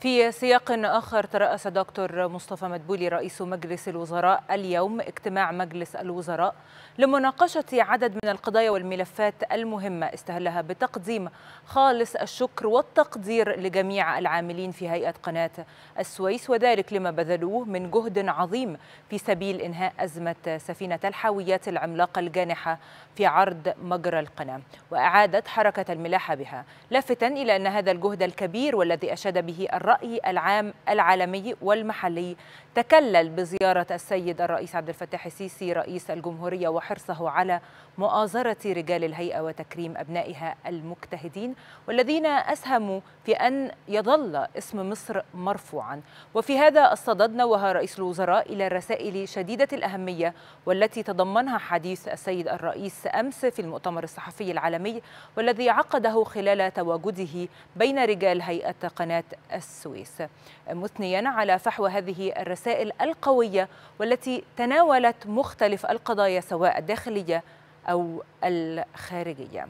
في سياق آخر ترأس دكتور مصطفى مدبولي رئيس مجلس الوزراء اليوم اجتماع مجلس الوزراء لمناقشة عدد من القضايا والملفات المهمة استهلها بتقديم خالص الشكر والتقدير لجميع العاملين في هيئة قناة السويس وذلك لما بذلوه من جهد عظيم في سبيل إنهاء أزمة سفينة الحاويات العملاقة الجانحة في عرض مجرى القناة وأعادت حركة الملاحة بها لافتا إلى أن هذا الجهد الكبير والذي أشاد به الرئيس الرأي العام العالمي والمحلي تكلل بزيارة السيد الرئيس عبد الفتاح السيسي رئيس الجمهورية وحرصه على مؤازرة رجال الهيئة وتكريم أبنائها المجتهدين والذين أسهموا في أن يظل اسم مصر مرفوعا وفي هذا الصدد نوه رئيس الوزراء إلى الرسائل شديدة الأهمية والتي تضمنها حديث السيد الرئيس أمس في المؤتمر الصحفي العالمي والذي عقده خلال تواجده بين رجال هيئة قناة الس السويس مثنيا على فحوى هذه الرسائل القوية والتي تناولت مختلف القضايا سواء الداخلية أو الخارجية